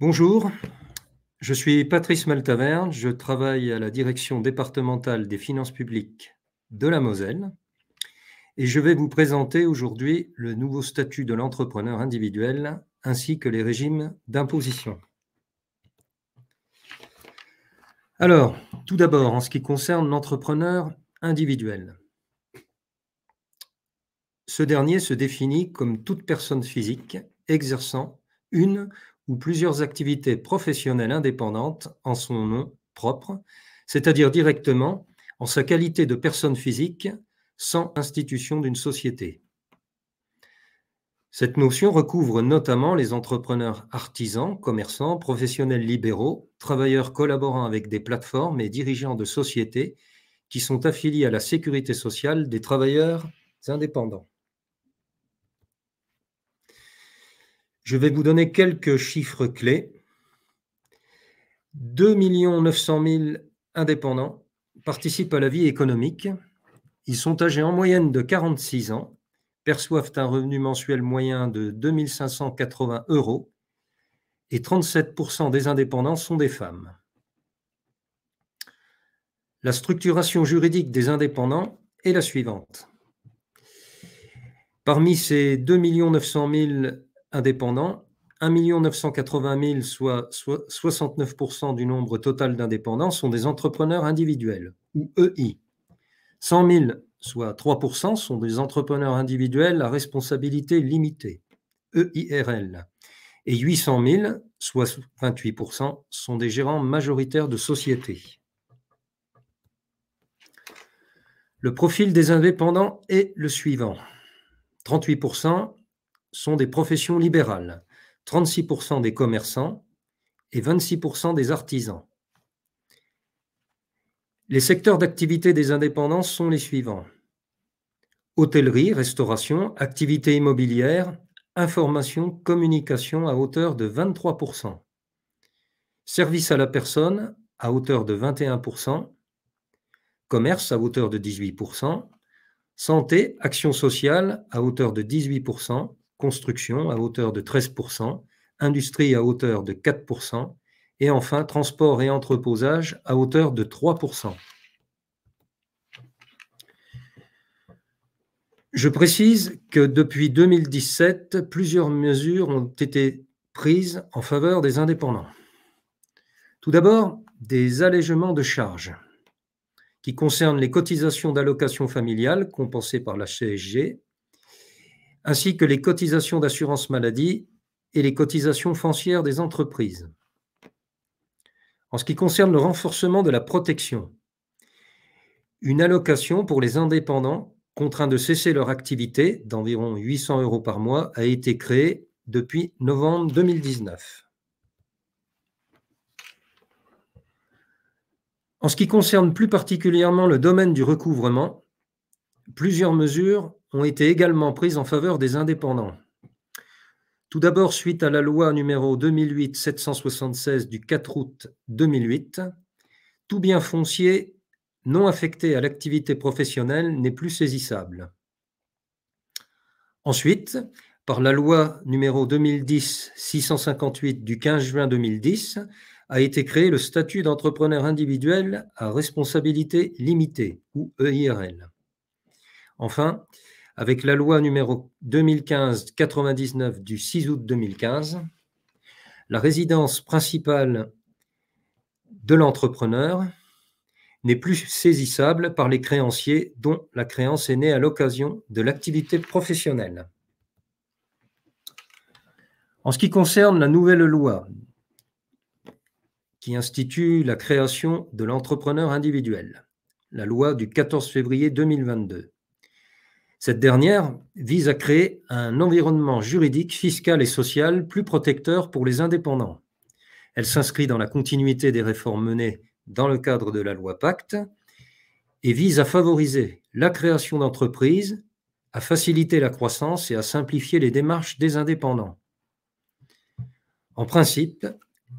Bonjour, je suis Patrice Maltaverne, je travaille à la direction départementale des finances publiques de la Moselle et je vais vous présenter aujourd'hui le nouveau statut de l'entrepreneur individuel ainsi que les régimes d'imposition. Alors, tout d'abord, en ce qui concerne l'entrepreneur individuel, ce dernier se définit comme toute personne physique exerçant une ou plusieurs activités professionnelles indépendantes en son nom propre, c'est-à-dire directement en sa qualité de personne physique sans institution d'une société. Cette notion recouvre notamment les entrepreneurs artisans, commerçants, professionnels libéraux, travailleurs collaborant avec des plateformes et dirigeants de sociétés qui sont affiliés à la sécurité sociale des travailleurs indépendants. Je vais vous donner quelques chiffres clés. 2 900 000 indépendants participent à la vie économique. Ils sont âgés en moyenne de 46 ans, perçoivent un revenu mensuel moyen de 2580 euros et 37% des indépendants sont des femmes. La structuration juridique des indépendants est la suivante. Parmi ces 2 900 000 indépendants, 1 980 000, soit, soit 69% du nombre total d'indépendants, sont des entrepreneurs individuels, ou EI. 100 000, soit 3%, sont des entrepreneurs individuels à responsabilité limitée, EIRL. Et 800 000, soit 28%, sont des gérants majoritaires de sociétés. Le profil des indépendants est le suivant. 38% sont des professions libérales, 36% des commerçants et 26% des artisans. Les secteurs d'activité des indépendants sont les suivants. Hôtellerie, restauration, activité immobilière, information, communication à hauteur de 23%. Service à la personne à hauteur de 21%. Commerce à hauteur de 18%. Santé, action sociale à hauteur de 18% construction à hauteur de 13%, industrie à hauteur de 4%, et enfin transport et entreposage à hauteur de 3%. Je précise que depuis 2017, plusieurs mesures ont été prises en faveur des indépendants. Tout d'abord, des allègements de charges qui concernent les cotisations d'allocation familiale compensées par la CSG, ainsi que les cotisations d'assurance maladie et les cotisations foncières des entreprises. En ce qui concerne le renforcement de la protection, une allocation pour les indépendants contraints de cesser leur activité d'environ 800 euros par mois a été créée depuis novembre 2019. En ce qui concerne plus particulièrement le domaine du recouvrement, plusieurs mesures ont été également prises en faveur des indépendants. Tout d'abord, suite à la loi numéro 2008-776 du 4 août 2008, tout bien foncier non affecté à l'activité professionnelle n'est plus saisissable. Ensuite, par la loi numéro 2010-658 du 15 juin 2010, a été créé le statut d'entrepreneur individuel à responsabilité limitée, ou EIRL. Enfin, avec la loi numéro 2015-99 du 6 août 2015, la résidence principale de l'entrepreneur n'est plus saisissable par les créanciers dont la créance est née à l'occasion de l'activité professionnelle. En ce qui concerne la nouvelle loi qui institue la création de l'entrepreneur individuel, la loi du 14 février 2022, cette dernière vise à créer un environnement juridique, fiscal et social plus protecteur pour les indépendants. Elle s'inscrit dans la continuité des réformes menées dans le cadre de la loi Pacte et vise à favoriser la création d'entreprises, à faciliter la croissance et à simplifier les démarches des indépendants. En principe,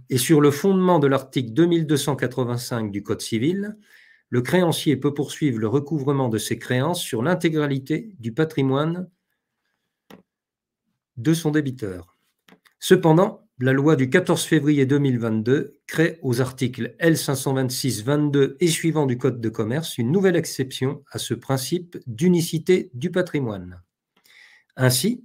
et sur le fondement de l'article 2285 du Code civil, le créancier peut poursuivre le recouvrement de ses créances sur l'intégralité du patrimoine de son débiteur. Cependant, la loi du 14 février 2022 crée aux articles L526-22 et suivants du Code de commerce une nouvelle exception à ce principe d'unicité du patrimoine. Ainsi,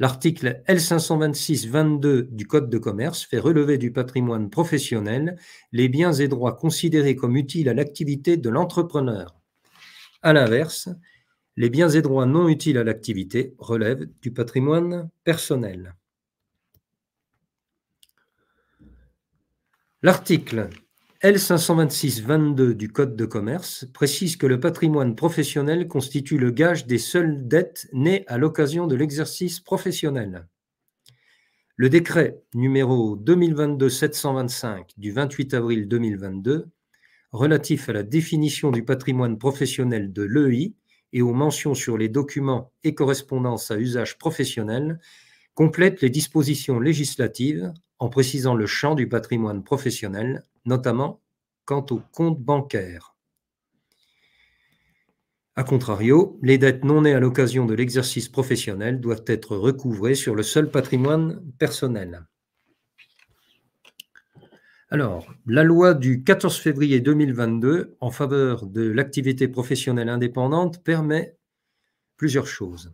L'article L526-22 du Code de commerce fait relever du patrimoine professionnel les biens et droits considérés comme utiles à l'activité de l'entrepreneur. À l'inverse, les biens et droits non utiles à l'activité relèvent du patrimoine personnel. L'article L526-22 du Code de commerce précise que le patrimoine professionnel constitue le gage des seules dettes nées à l'occasion de l'exercice professionnel. Le décret numéro 2022-725 du 28 avril 2022 relatif à la définition du patrimoine professionnel de l'EI et aux mentions sur les documents et correspondances à usage professionnel complète les dispositions législatives en précisant le champ du patrimoine professionnel notamment quant aux comptes bancaires. A contrario, les dettes non nées à l'occasion de l'exercice professionnel doivent être recouvrées sur le seul patrimoine personnel. Alors, la loi du 14 février 2022 en faveur de l'activité professionnelle indépendante permet plusieurs choses.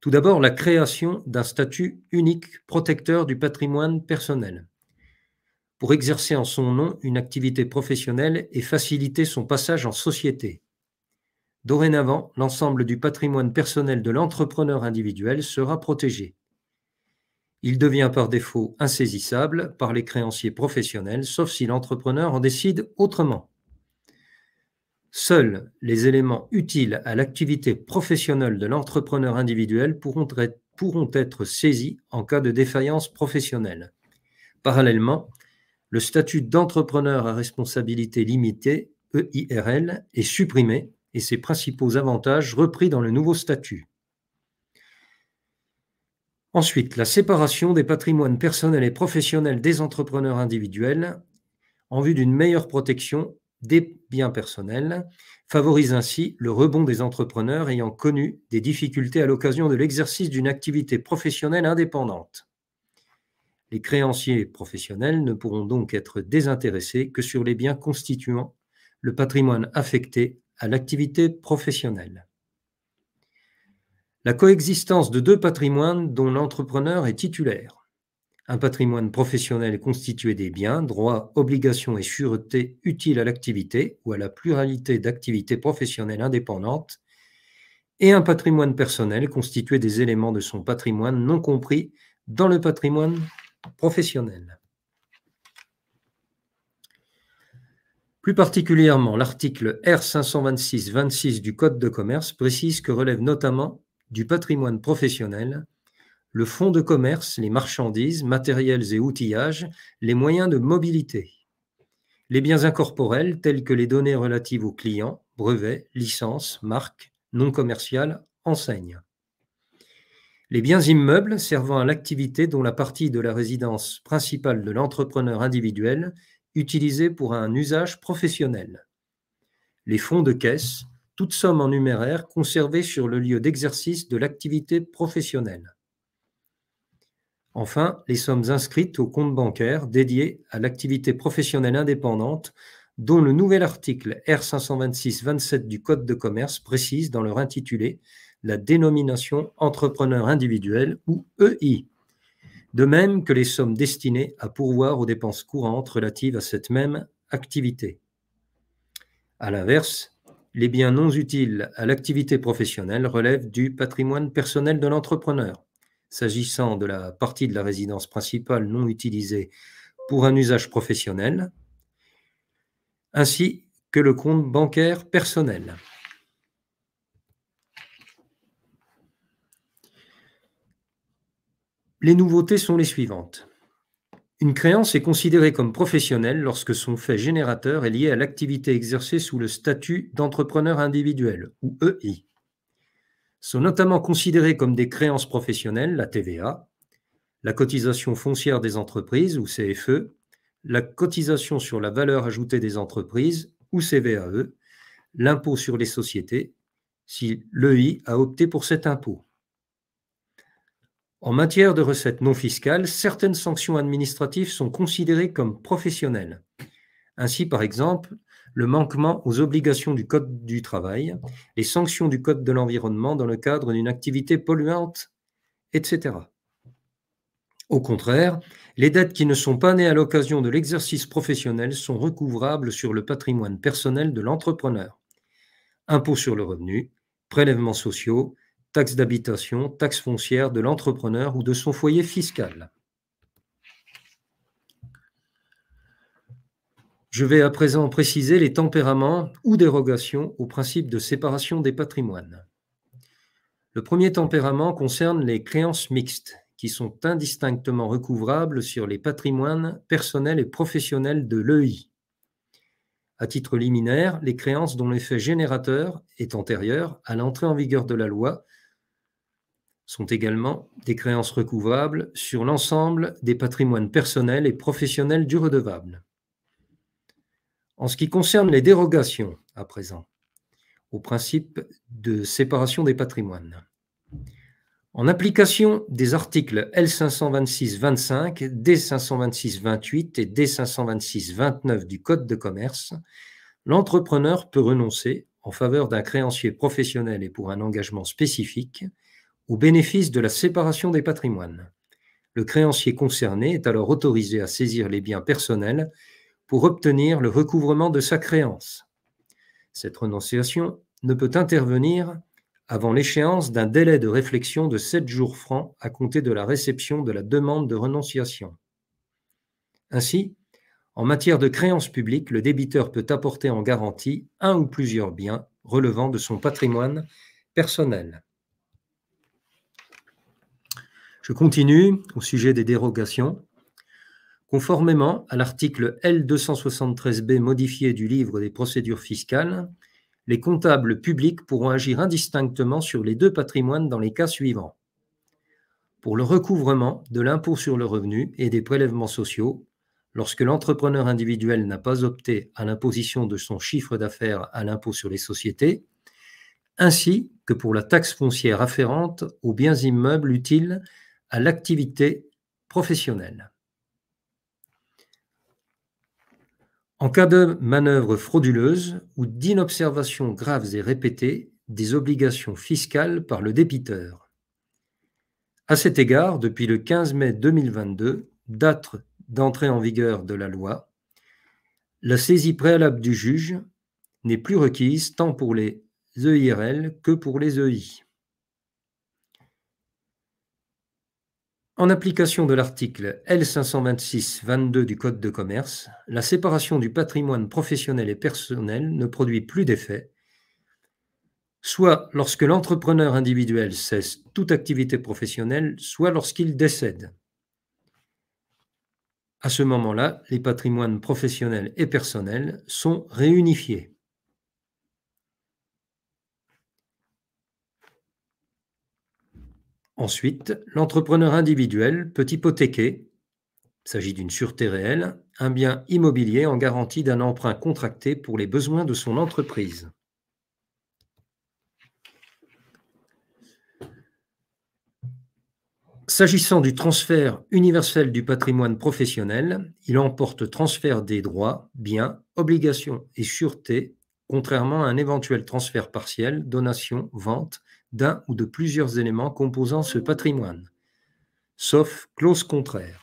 Tout d'abord, la création d'un statut unique protecteur du patrimoine personnel pour exercer en son nom une activité professionnelle et faciliter son passage en société. Dorénavant, l'ensemble du patrimoine personnel de l'entrepreneur individuel sera protégé. Il devient par défaut insaisissable par les créanciers professionnels, sauf si l'entrepreneur en décide autrement. Seuls les éléments utiles à l'activité professionnelle de l'entrepreneur individuel pourront être, pourront être saisis en cas de défaillance professionnelle. Parallèlement, le statut d'entrepreneur à responsabilité limitée, EIRL, est supprimé et ses principaux avantages repris dans le nouveau statut. Ensuite, la séparation des patrimoines personnels et professionnels des entrepreneurs individuels en vue d'une meilleure protection des biens personnels favorise ainsi le rebond des entrepreneurs ayant connu des difficultés à l'occasion de l'exercice d'une activité professionnelle indépendante. Les créanciers professionnels ne pourront donc être désintéressés que sur les biens constituant le patrimoine affecté à l'activité professionnelle. La coexistence de deux patrimoines dont l'entrepreneur est titulaire. Un patrimoine professionnel constitué des biens, droits, obligations et sûretés utiles à l'activité ou à la pluralité d'activités professionnelles indépendantes, et un patrimoine personnel constitué des éléments de son patrimoine non compris dans le patrimoine professionnelle. Plus particulièrement, l'article R526-26 du Code de commerce précise que relève notamment du patrimoine professionnel le fonds de commerce, les marchandises, matériels et outillages, les moyens de mobilité, les biens incorporels tels que les données relatives aux clients, brevets, licences, marques, non commerciales, enseignes. Les biens immeubles servant à l'activité dont la partie de la résidence principale de l'entrepreneur individuel utilisée pour un usage professionnel. Les fonds de caisse, toute somme en numéraire conservée sur le lieu d'exercice de l'activité professionnelle. Enfin, les sommes inscrites au compte bancaire dédié à l'activité professionnelle indépendante, dont le nouvel article R526-27 du Code de commerce précise dans leur intitulé la dénomination entrepreneur individuel ou EI, de même que les sommes destinées à pourvoir aux dépenses courantes relatives à cette même activité. A l'inverse, les biens non utiles à l'activité professionnelle relèvent du patrimoine personnel de l'entrepreneur. S'agissant de la partie de la résidence principale non utilisée pour un usage professionnel, ainsi que le compte bancaire personnel. Les nouveautés sont les suivantes. Une créance est considérée comme professionnelle lorsque son fait générateur est lié à l'activité exercée sous le statut d'entrepreneur individuel ou EI. Sont notamment considérées comme des créances professionnelles la TVA, la cotisation foncière des entreprises ou CFE, la cotisation sur la valeur ajoutée des entreprises ou CVAE, l'impôt sur les sociétés, si l'EI a opté pour cet impôt. En matière de recettes non fiscales, certaines sanctions administratives sont considérées comme professionnelles. Ainsi, par exemple, le manquement aux obligations du Code du travail, les sanctions du Code de l'environnement dans le cadre d'une activité polluante, etc. Au contraire, les dettes qui ne sont pas nées à l'occasion de l'exercice professionnel sont recouvrables sur le patrimoine personnel de l'entrepreneur. Impôts sur le revenu, prélèvements sociaux, taxe d'habitation, taxe foncière de l'entrepreneur ou de son foyer fiscal. Je vais à présent préciser les tempéraments ou dérogations au principe de séparation des patrimoines. Le premier tempérament concerne les créances mixtes, qui sont indistinctement recouvrables sur les patrimoines personnels et professionnels de l'EI. À titre liminaire, les créances dont l'effet générateur est antérieur à l'entrée en vigueur de la loi sont également des créances recouvrables sur l'ensemble des patrimoines personnels et professionnels du redevable. En ce qui concerne les dérogations, à présent, au principe de séparation des patrimoines. En application des articles L526-25, D526-28 et D526-29 du Code de commerce, l'entrepreneur peut renoncer, en faveur d'un créancier professionnel et pour un engagement spécifique, au bénéfice de la séparation des patrimoines. Le créancier concerné est alors autorisé à saisir les biens personnels pour obtenir le recouvrement de sa créance. Cette renonciation ne peut intervenir avant l'échéance d'un délai de réflexion de 7 jours francs à compter de la réception de la demande de renonciation. Ainsi, en matière de créance publique, le débiteur peut apporter en garantie un ou plusieurs biens relevant de son patrimoine personnel. Je continue au sujet des dérogations. Conformément à l'article L273B modifié du livre des procédures fiscales, les comptables publics pourront agir indistinctement sur les deux patrimoines dans les cas suivants. Pour le recouvrement de l'impôt sur le revenu et des prélèvements sociaux, lorsque l'entrepreneur individuel n'a pas opté à l'imposition de son chiffre d'affaires à l'impôt sur les sociétés, ainsi que pour la taxe foncière afférente aux biens immeubles utiles à l'activité professionnelle. En cas de manœuvre frauduleuse ou d'inobservation graves et répétées des obligations fiscales par le débiteur. À cet égard, depuis le 15 mai 2022, date d'entrée en vigueur de la loi, la saisie préalable du juge n'est plus requise tant pour les EIRL que pour les EI. En application de l'article L526-22 du Code de commerce, la séparation du patrimoine professionnel et personnel ne produit plus d'effet, soit lorsque l'entrepreneur individuel cesse toute activité professionnelle, soit lorsqu'il décède. À ce moment-là, les patrimoines professionnels et personnels sont réunifiés. Ensuite, l'entrepreneur individuel peut hypothéquer, il s'agit d'une sûreté réelle, un bien immobilier en garantie d'un emprunt contracté pour les besoins de son entreprise. S'agissant du transfert universel du patrimoine professionnel, il emporte transfert des droits, biens, obligations et sûretés, contrairement à un éventuel transfert partiel, donation, vente d'un ou de plusieurs éléments composant ce patrimoine, sauf clause contraire.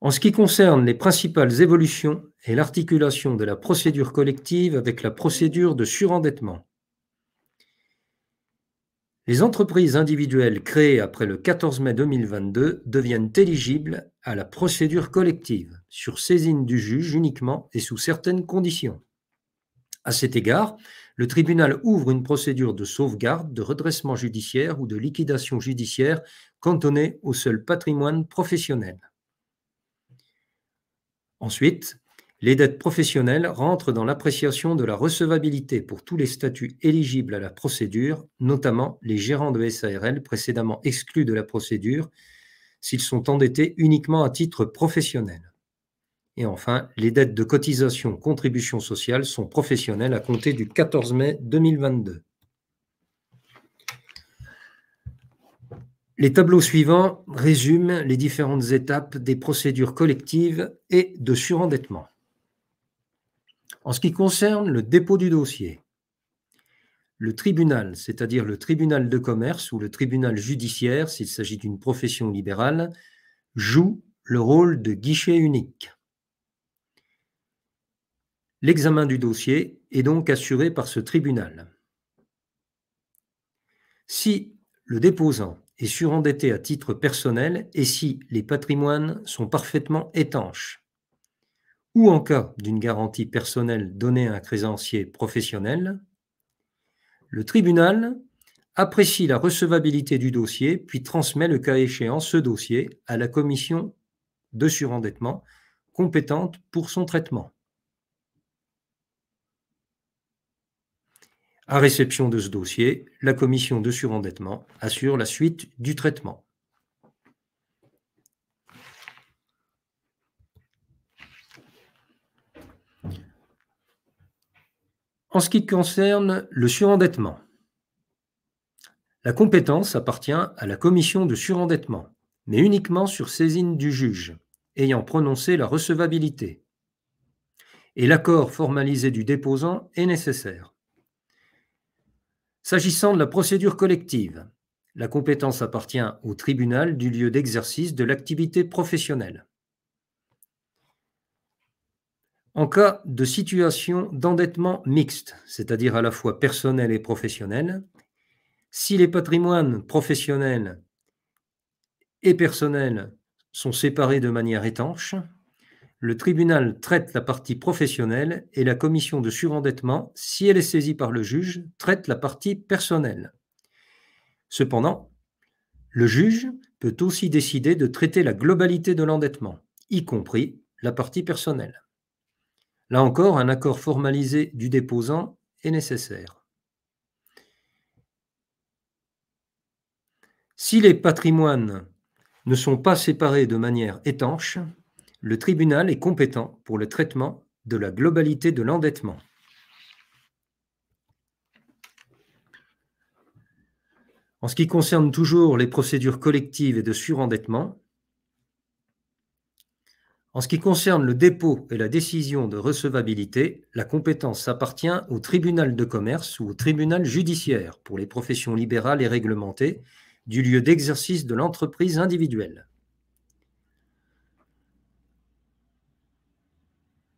En ce qui concerne les principales évolutions et l'articulation de la procédure collective avec la procédure de surendettement, les entreprises individuelles créées après le 14 mai 2022 deviennent éligibles à la procédure collective, sur saisine du juge uniquement et sous certaines conditions. À cet égard, le tribunal ouvre une procédure de sauvegarde, de redressement judiciaire ou de liquidation judiciaire cantonnée au seul patrimoine professionnel. Ensuite, les dettes professionnelles rentrent dans l'appréciation de la recevabilité pour tous les statuts éligibles à la procédure, notamment les gérants de SARL précédemment exclus de la procédure, s'ils sont endettés uniquement à titre professionnel. Et enfin, les dettes de cotisation contribution sociale sont professionnelles à compter du 14 mai 2022. Les tableaux suivants résument les différentes étapes des procédures collectives et de surendettement. En ce qui concerne le dépôt du dossier, le tribunal, c'est-à-dire le tribunal de commerce ou le tribunal judiciaire, s'il s'agit d'une profession libérale, joue le rôle de guichet unique. L'examen du dossier est donc assuré par ce tribunal. Si le déposant est surendetté à titre personnel et si les patrimoines sont parfaitement étanches, ou en cas d'une garantie personnelle donnée à un créancier professionnel, le tribunal apprécie la recevabilité du dossier puis transmet le cas échéant ce dossier à la commission de surendettement compétente pour son traitement. À réception de ce dossier, la commission de surendettement assure la suite du traitement. En ce qui concerne le surendettement, la compétence appartient à la commission de surendettement, mais uniquement sur saisine du juge ayant prononcé la recevabilité. Et l'accord formalisé du déposant est nécessaire. S'agissant de la procédure collective, la compétence appartient au tribunal du lieu d'exercice de l'activité professionnelle. En cas de situation d'endettement mixte, c'est-à-dire à la fois personnel et professionnel, si les patrimoines professionnels et personnels sont séparés de manière étanche, le tribunal traite la partie professionnelle et la commission de surendettement, si elle est saisie par le juge, traite la partie personnelle. Cependant, le juge peut aussi décider de traiter la globalité de l'endettement, y compris la partie personnelle. Là encore, un accord formalisé du déposant est nécessaire. Si les patrimoines ne sont pas séparés de manière étanche, le tribunal est compétent pour le traitement de la globalité de l'endettement. En ce qui concerne toujours les procédures collectives et de surendettement, en ce qui concerne le dépôt et la décision de recevabilité, la compétence appartient au tribunal de commerce ou au tribunal judiciaire pour les professions libérales et réglementées du lieu d'exercice de l'entreprise individuelle.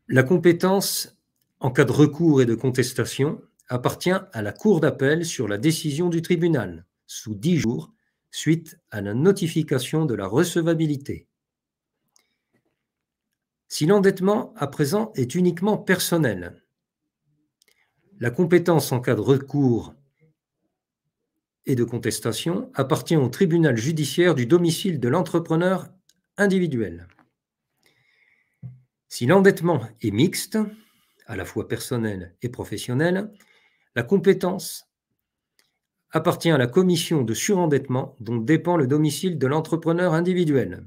La compétence en cas de recours et de contestation appartient à la Cour d'appel sur la décision du tribunal, sous dix jours, suite à la notification de la recevabilité. Si l'endettement à présent est uniquement personnel, la compétence en cas de recours et de contestation appartient au tribunal judiciaire du domicile de l'entrepreneur individuel. Si l'endettement est mixte, à la fois personnel et professionnel, la compétence appartient à la commission de surendettement dont dépend le domicile de l'entrepreneur individuel.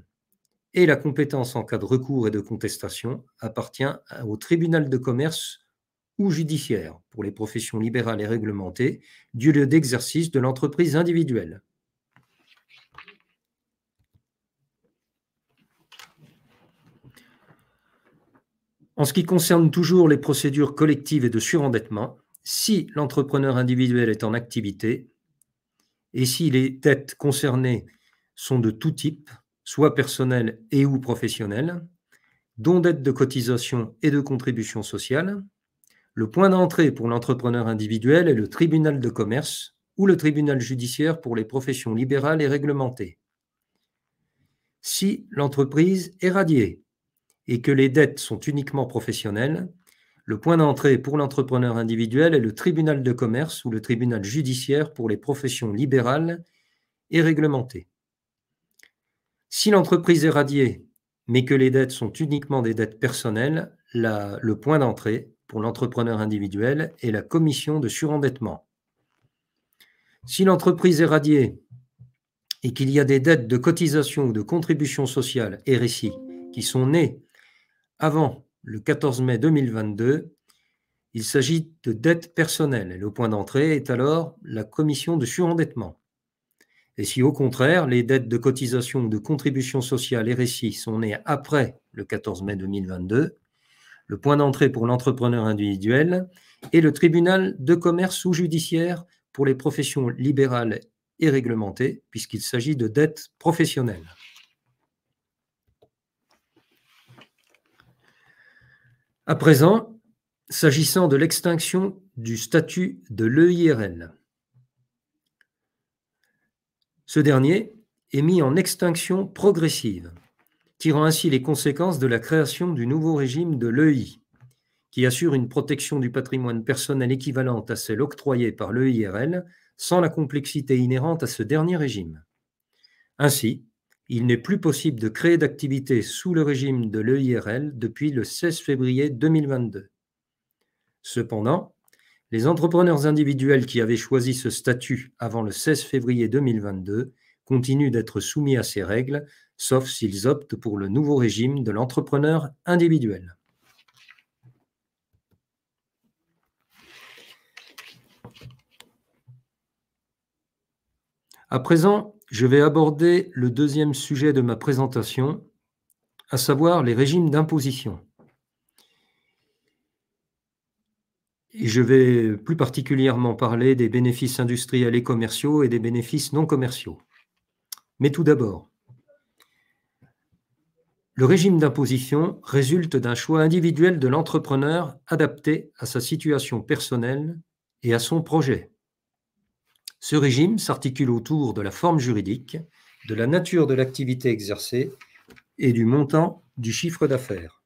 Et la compétence en cas de recours et de contestation appartient au tribunal de commerce ou judiciaire pour les professions libérales et réglementées du lieu d'exercice de l'entreprise individuelle. En ce qui concerne toujours les procédures collectives et de surendettement, si l'entrepreneur individuel est en activité et si les dettes concernées sont de tout type, soit personnelles et ou professionnelles, dont dettes de cotisation et de contribution sociale, le point d'entrée pour l'entrepreneur individuel est le tribunal de commerce ou le tribunal judiciaire pour les professions libérales et réglementées. Si l'entreprise est radiée, et que les dettes sont uniquement professionnelles, le point d'entrée pour l'entrepreneur individuel est le tribunal de commerce ou le tribunal judiciaire pour les professions libérales et réglementées. Si l'entreprise est radiée, mais que les dettes sont uniquement des dettes personnelles, le point d'entrée pour l'entrepreneur individuel est la commission de surendettement. Si l'entreprise est radiée et qu'il y a des dettes de cotisation ou de contribution sociale, récits qui sont nées avant le 14 mai 2022. Il s'agit de dettes personnelles. et le point d'entrée est alors la commission de surendettement. Et si au contraire les dettes de cotisation ou de contribution sociale récits sont nées après le 14 mai 2022, le point d'entrée pour l'entrepreneur individuel est le tribunal de commerce ou judiciaire pour les professions libérales et réglementées, puisqu'il s'agit de dettes professionnelles. À présent, s'agissant de l'extinction du statut de l'EIRL, ce dernier est mis en extinction progressive, tirant ainsi les conséquences de la création du nouveau régime de l'EI, qui assure une protection du patrimoine personnel équivalente à celle octroyée par l'EIRL sans la complexité inhérente à ce dernier régime. Ainsi, il n'est plus possible de créer d'activité sous le régime de l'EIRL depuis le 16 février 2022. Cependant, les entrepreneurs individuels qui avaient choisi ce statut avant le 16 février 2022 continuent d'être soumis à ces règles, sauf s'ils optent pour le nouveau régime de l'entrepreneur individuel. À présent, je vais aborder le deuxième sujet de ma présentation, à savoir les régimes d'imposition. Et je vais plus particulièrement parler des bénéfices industriels et commerciaux et des bénéfices non commerciaux. Mais tout d'abord, le régime d'imposition résulte d'un choix individuel de l'entrepreneur adapté à sa situation personnelle et à son projet. Ce régime s'articule autour de la forme juridique, de la nature de l'activité exercée et du montant du chiffre d'affaires.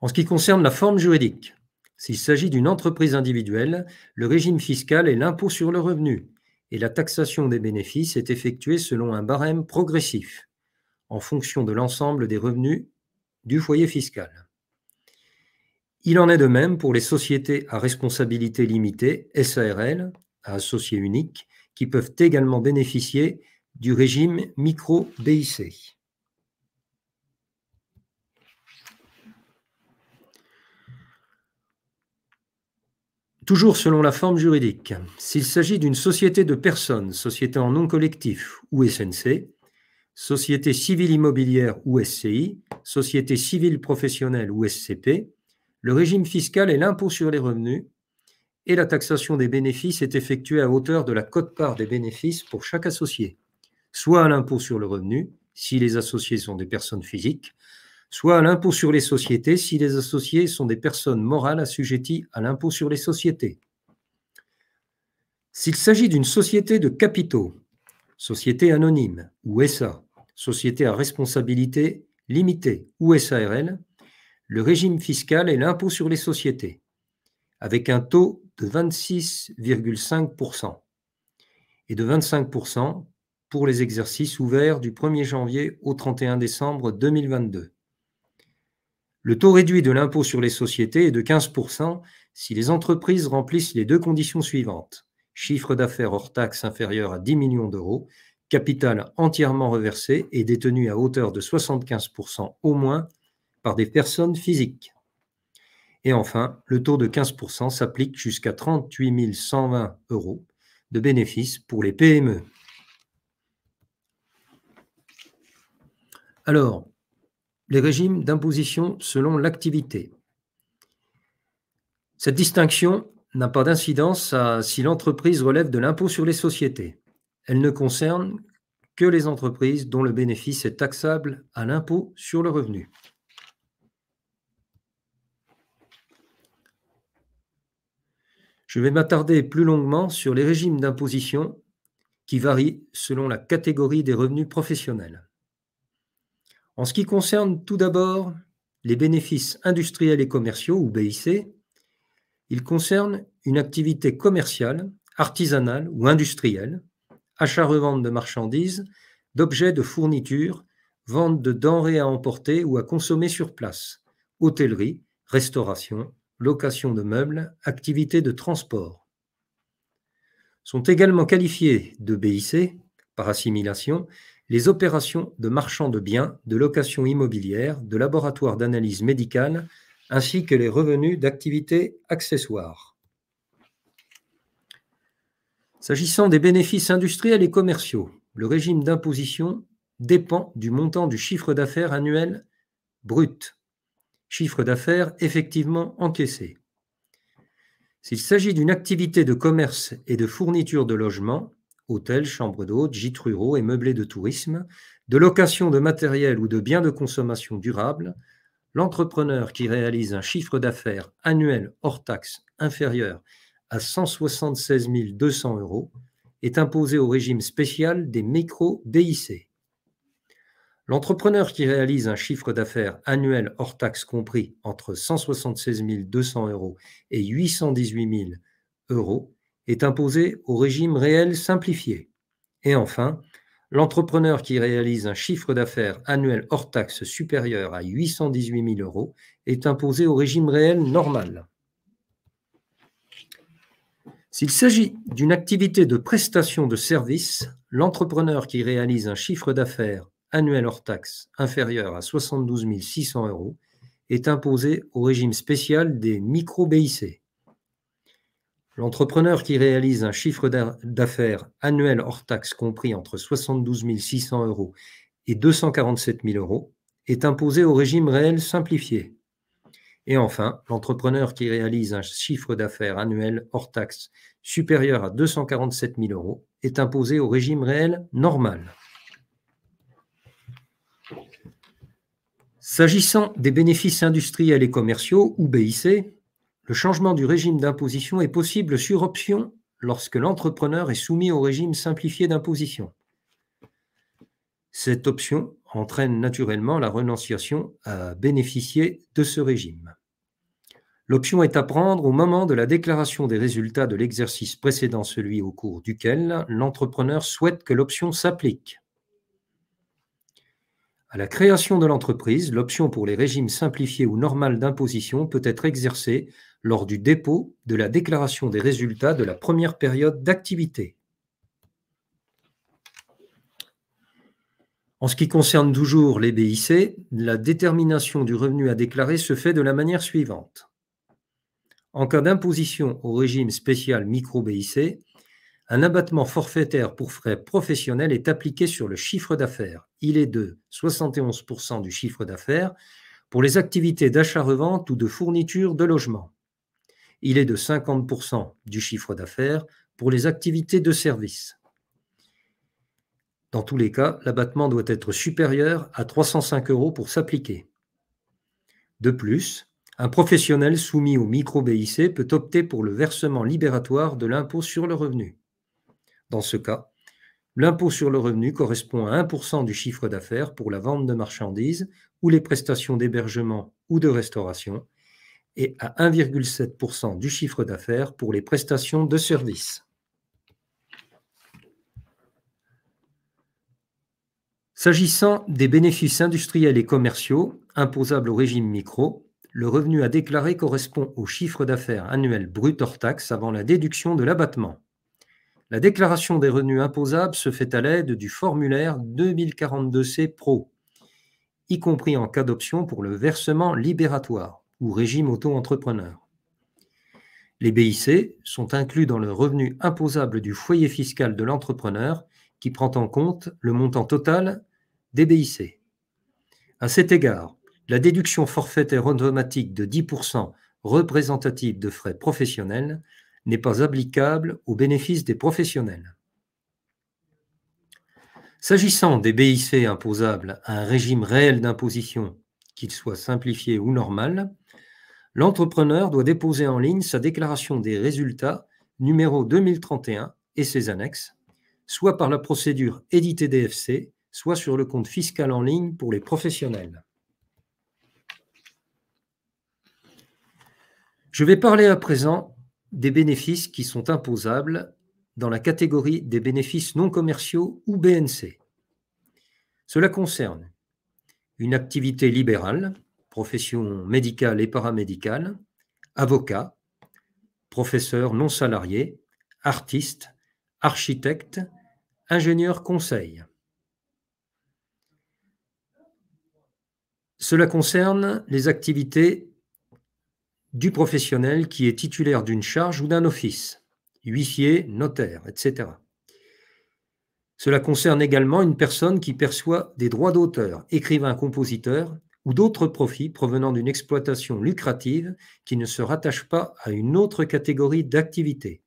En ce qui concerne la forme juridique, s'il s'agit d'une entreprise individuelle, le régime fiscal est l'impôt sur le revenu et la taxation des bénéfices est effectuée selon un barème progressif en fonction de l'ensemble des revenus du foyer fiscal. Il en est de même pour les sociétés à responsabilité limitée, SARL, à associé unique, qui peuvent également bénéficier du régime micro-BIC. Toujours selon la forme juridique, s'il s'agit d'une société de personnes, société en nom collectif ou SNC, société civile immobilière ou SCI, société civile professionnelle ou SCP, le régime fiscal est l'impôt sur les revenus et la taxation des bénéfices est effectuée à hauteur de la cote-part des bénéfices pour chaque associé, soit à l'impôt sur le revenu si les associés sont des personnes physiques, soit à l'impôt sur les sociétés si les associés sont des personnes morales assujetties à l'impôt sur les sociétés. S'il s'agit d'une société de capitaux, société anonyme ou SA, société à responsabilité limitée ou SARL, le régime fiscal et l'impôt sur les sociétés, avec un taux de 26,5% et de 25% pour les exercices ouverts du 1er janvier au 31 décembre 2022. Le taux réduit de l'impôt sur les sociétés est de 15% si les entreprises remplissent les deux conditions suivantes. Chiffre d'affaires hors taxe inférieur à 10 millions d'euros, capital entièrement reversé et détenu à hauteur de 75% au moins par des personnes physiques. Et enfin, le taux de 15% s'applique jusqu'à 38 120 euros de bénéfices pour les PME. Alors, les régimes d'imposition selon l'activité. Cette distinction n'a pas d'incidence si l'entreprise relève de l'impôt sur les sociétés. Elle ne concerne que les entreprises dont le bénéfice est taxable à l'impôt sur le revenu. Je vais m'attarder plus longuement sur les régimes d'imposition qui varient selon la catégorie des revenus professionnels. En ce qui concerne tout d'abord les bénéfices industriels et commerciaux, ou BIC, ils concernent une activité commerciale, artisanale ou industrielle, achat-revente de marchandises, d'objets de fourniture, vente de denrées à emporter ou à consommer sur place, hôtellerie, restauration, location de meubles, activités de transport. Sont également qualifiées de BIC, par assimilation, les opérations de marchand de biens, de location immobilière, de laboratoire d'analyse médicale, ainsi que les revenus d'activités accessoires. S'agissant des bénéfices industriels et commerciaux, le régime d'imposition dépend du montant du chiffre d'affaires annuel brut chiffre d'affaires effectivement encaissé. S'il s'agit d'une activité de commerce et de fourniture de logements, hôtels, chambres d'hôtes, gîtes ruraux et meublés de tourisme, de location de matériel ou de biens de consommation durable, l'entrepreneur qui réalise un chiffre d'affaires annuel hors taxe inférieur à 176 200 euros est imposé au régime spécial des micro-DIC. L'entrepreneur qui réalise un chiffre d'affaires annuel hors taxe compris entre 176 200 euros et 818 000 euros est imposé au régime réel simplifié. Et enfin, l'entrepreneur qui réalise un chiffre d'affaires annuel hors taxe supérieur à 818 000 euros est imposé au régime réel normal. S'il s'agit d'une activité de prestation de services, l'entrepreneur qui réalise un chiffre d'affaires annuel hors taxe inférieur à 72 600 euros est imposé au régime spécial des micro-BIC. L'entrepreneur qui réalise un chiffre d'affaires annuel hors taxe compris entre 72 600 euros et 247 000 euros est imposé au régime réel simplifié. Et enfin, l'entrepreneur qui réalise un chiffre d'affaires annuel hors taxe supérieur à 247 000 euros est imposé au régime réel normal. S'agissant des bénéfices industriels et commerciaux, ou BIC, le changement du régime d'imposition est possible sur option lorsque l'entrepreneur est soumis au régime simplifié d'imposition. Cette option entraîne naturellement la renonciation à bénéficier de ce régime. L'option est à prendre au moment de la déclaration des résultats de l'exercice précédent, celui au cours duquel l'entrepreneur souhaite que l'option s'applique. À la création de l'entreprise, l'option pour les régimes simplifiés ou normal d'imposition peut être exercée lors du dépôt de la déclaration des résultats de la première période d'activité. En ce qui concerne toujours les BIC, la détermination du revenu à déclarer se fait de la manière suivante. En cas d'imposition au régime spécial micro-BIC, un abattement forfaitaire pour frais professionnels est appliqué sur le chiffre d'affaires il est de 71% du chiffre d'affaires pour les activités d'achat-revente ou de fourniture de logement. Il est de 50% du chiffre d'affaires pour les activités de service. Dans tous les cas, l'abattement doit être supérieur à 305 euros pour s'appliquer. De plus, un professionnel soumis au micro-BIC peut opter pour le versement libératoire de l'impôt sur le revenu. Dans ce cas, L'impôt sur le revenu correspond à 1% du chiffre d'affaires pour la vente de marchandises ou les prestations d'hébergement ou de restauration et à 1,7% du chiffre d'affaires pour les prestations de services. S'agissant des bénéfices industriels et commerciaux imposables au régime micro, le revenu à déclarer correspond au chiffre d'affaires annuel brut hors taxe avant la déduction de l'abattement. La déclaration des revenus imposables se fait à l'aide du formulaire 2042C Pro, y compris en cas d'option pour le versement libératoire ou régime auto-entrepreneur. Les BIC sont inclus dans le revenu imposable du foyer fiscal de l'entrepreneur qui prend en compte le montant total des BIC. À cet égard, la déduction forfaitaire automatique de 10% représentative de frais professionnels n'est pas applicable au bénéfice des professionnels. S'agissant des BIC imposables à un régime réel d'imposition, qu'il soit simplifié ou normal, l'entrepreneur doit déposer en ligne sa déclaration des résultats numéro 2031 et ses annexes, soit par la procédure éditée DFC, soit sur le compte fiscal en ligne pour les professionnels. Je vais parler à présent des bénéfices qui sont imposables dans la catégorie des bénéfices non commerciaux ou BNC. Cela concerne une activité libérale, profession médicale et paramédicale, avocat, professeur non salarié, artiste, architecte, ingénieur conseil. Cela concerne les activités du professionnel qui est titulaire d'une charge ou d'un office, huissier, notaire, etc. Cela concerne également une personne qui perçoit des droits d'auteur, écrivain, compositeur ou d'autres profits provenant d'une exploitation lucrative qui ne se rattache pas à une autre catégorie d'activité.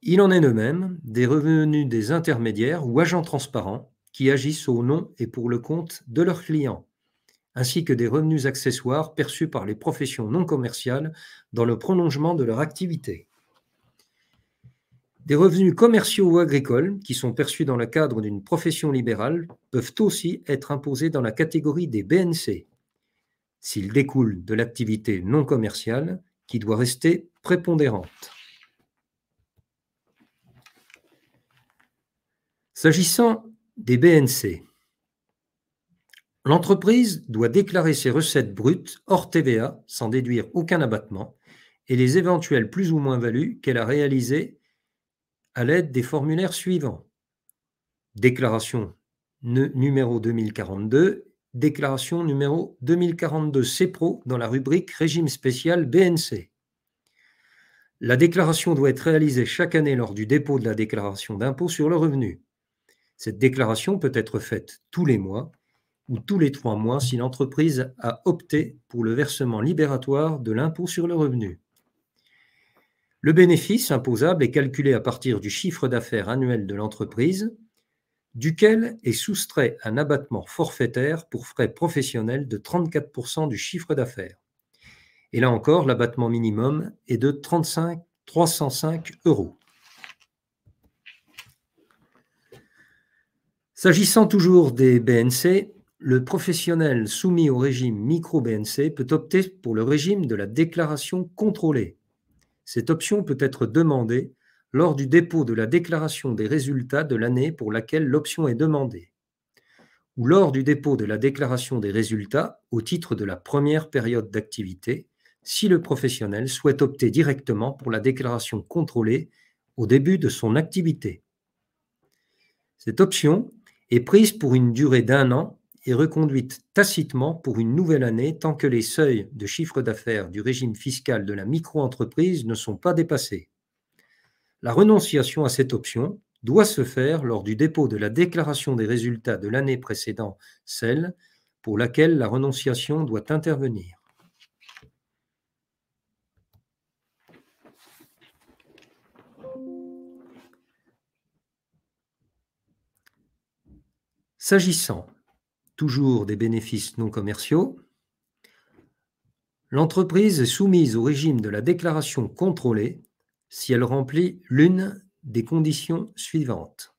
Il en est de même des revenus des intermédiaires ou agents transparents qui agissent au nom et pour le compte de leurs clients ainsi que des revenus accessoires perçus par les professions non commerciales dans le prolongement de leur activité. Des revenus commerciaux ou agricoles, qui sont perçus dans le cadre d'une profession libérale, peuvent aussi être imposés dans la catégorie des BNC, s'ils découlent de l'activité non commerciale, qui doit rester prépondérante. S'agissant des BNC, L'entreprise doit déclarer ses recettes brutes hors TVA sans déduire aucun abattement et les éventuelles plus ou moins values qu'elle a réalisées à l'aide des formulaires suivants. Déclaration numéro 2042, déclaration numéro 2042 CPRO dans la rubrique régime spécial BNC. La déclaration doit être réalisée chaque année lors du dépôt de la déclaration d'impôt sur le revenu. Cette déclaration peut être faite tous les mois ou tous les trois mois si l'entreprise a opté pour le versement libératoire de l'impôt sur le revenu. Le bénéfice imposable est calculé à partir du chiffre d'affaires annuel de l'entreprise, duquel est soustrait un abattement forfaitaire pour frais professionnels de 34% du chiffre d'affaires. Et là encore, l'abattement minimum est de 35, 305 euros. S'agissant toujours des BNC, le professionnel soumis au régime micro-BNC peut opter pour le régime de la déclaration contrôlée. Cette option peut être demandée lors du dépôt de la déclaration des résultats de l'année pour laquelle l'option est demandée, ou lors du dépôt de la déclaration des résultats au titre de la première période d'activité, si le professionnel souhaite opter directement pour la déclaration contrôlée au début de son activité. Cette option est prise pour une durée d'un an est reconduite tacitement pour une nouvelle année tant que les seuils de chiffre d'affaires du régime fiscal de la micro-entreprise ne sont pas dépassés. La renonciation à cette option doit se faire lors du dépôt de la déclaration des résultats de l'année précédente, celle pour laquelle la renonciation doit intervenir. S'agissant des bénéfices non commerciaux. L'entreprise est soumise au régime de la déclaration contrôlée si elle remplit l'une des conditions suivantes.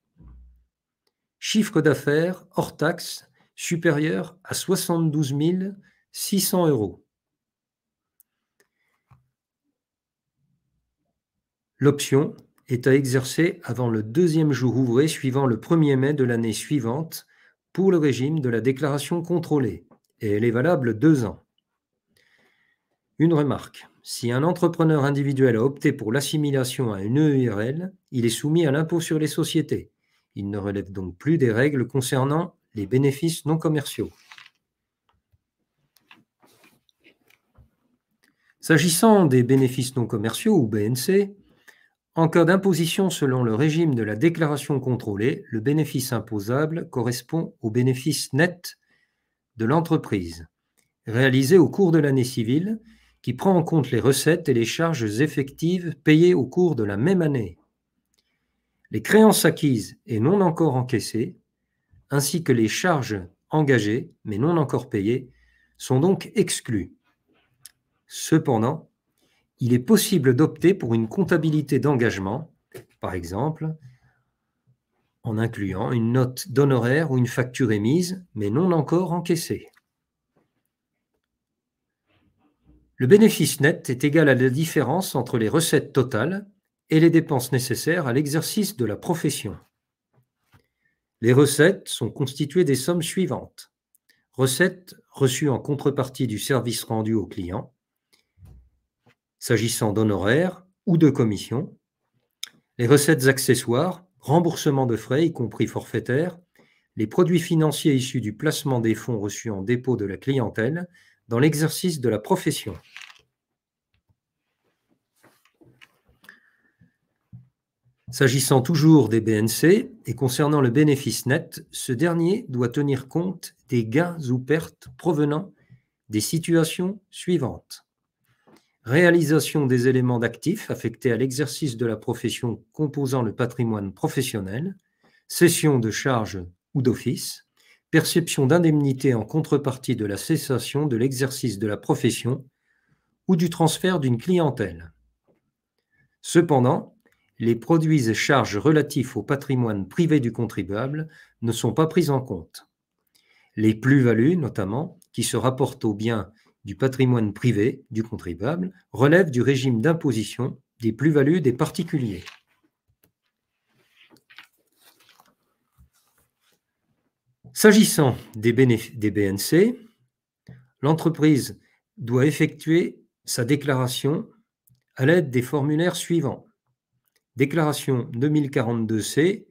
Chiffre d'affaires hors taxe supérieur à 72 600 euros. L'option est à exercer avant le deuxième jour ouvré suivant le 1er mai de l'année suivante pour le régime de la déclaration contrôlée et elle est valable deux ans. Une remarque. Si un entrepreneur individuel a opté pour l'assimilation à une EURL, il est soumis à l'impôt sur les sociétés. Il ne relève donc plus des règles concernant les bénéfices non commerciaux. S'agissant des bénéfices non commerciaux ou BNC, en cas d'imposition selon le régime de la déclaration contrôlée, le bénéfice imposable correspond au bénéfice net de l'entreprise, réalisé au cours de l'année civile, qui prend en compte les recettes et les charges effectives payées au cours de la même année. Les créances acquises et non encore encaissées, ainsi que les charges engagées mais non encore payées, sont donc exclues. Cependant, il est possible d'opter pour une comptabilité d'engagement, par exemple, en incluant une note d'honoraire ou une facture émise, mais non encore encaissée. Le bénéfice net est égal à la différence entre les recettes totales et les dépenses nécessaires à l'exercice de la profession. Les recettes sont constituées des sommes suivantes. Recettes reçues en contrepartie du service rendu au client, s'agissant d'honoraires ou de commissions, les recettes accessoires, remboursement de frais, y compris forfaitaires, les produits financiers issus du placement des fonds reçus en dépôt de la clientèle dans l'exercice de la profession. S'agissant toujours des BNC et concernant le bénéfice net, ce dernier doit tenir compte des gains ou pertes provenant des situations suivantes réalisation des éléments d'actifs affectés à l'exercice de la profession composant le patrimoine professionnel, cession de charges ou d'office, perception d'indemnité en contrepartie de la cessation de l'exercice de la profession ou du transfert d'une clientèle. Cependant, les produits et charges relatifs au patrimoine privé du contribuable ne sont pas pris en compte. Les plus-values, notamment, qui se rapportent aux biens du patrimoine privé du contribuable relève du régime d'imposition des plus-values des particuliers. S'agissant des, BNC, l'entreprise doit effectuer sa déclaration à l'aide des formulaires suivants. Déclaration 2042C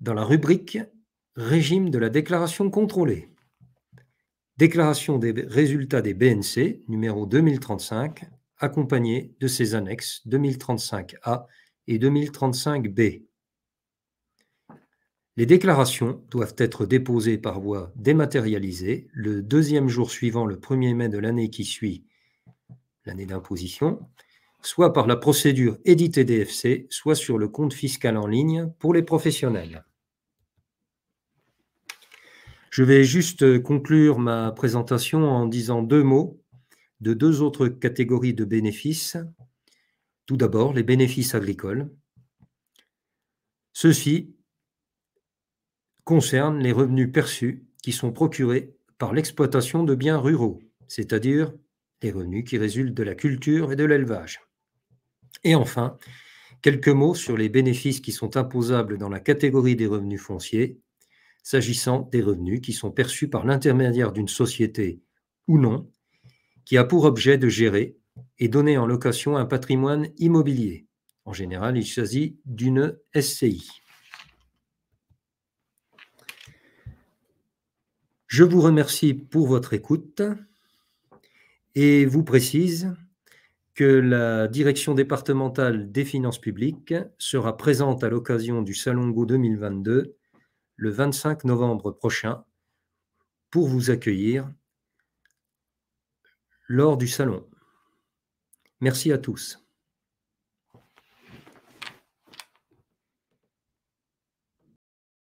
dans la rubrique Régime de la déclaration contrôlée. Déclaration des résultats des BNC, numéro 2035, accompagnée de ces annexes 2035A et 2035B. Les déclarations doivent être déposées par voie dématérialisée le deuxième jour suivant le 1er mai de l'année qui suit l'année d'imposition, soit par la procédure éditée DFC, soit sur le compte fiscal en ligne pour les professionnels. Je vais juste euh, conclure ma présentation en disant deux mots de deux autres catégories de bénéfices. Tout d'abord, les bénéfices agricoles. Ceux-ci concernent les revenus perçus qui sont procurés par l'exploitation de biens ruraux, c'est-à-dire les revenus qui résultent de la culture et de l'élevage. Et enfin, quelques mots sur les bénéfices qui sont imposables dans la catégorie des revenus fonciers, s'agissant des revenus qui sont perçus par l'intermédiaire d'une société ou non, qui a pour objet de gérer et donner en location un patrimoine immobilier. En général, il s'agit d'une SCI. Je vous remercie pour votre écoute et vous précise que la direction départementale des finances publiques sera présente à l'occasion du Salon Go 2022 le 25 novembre prochain pour vous accueillir lors du salon. Merci à tous.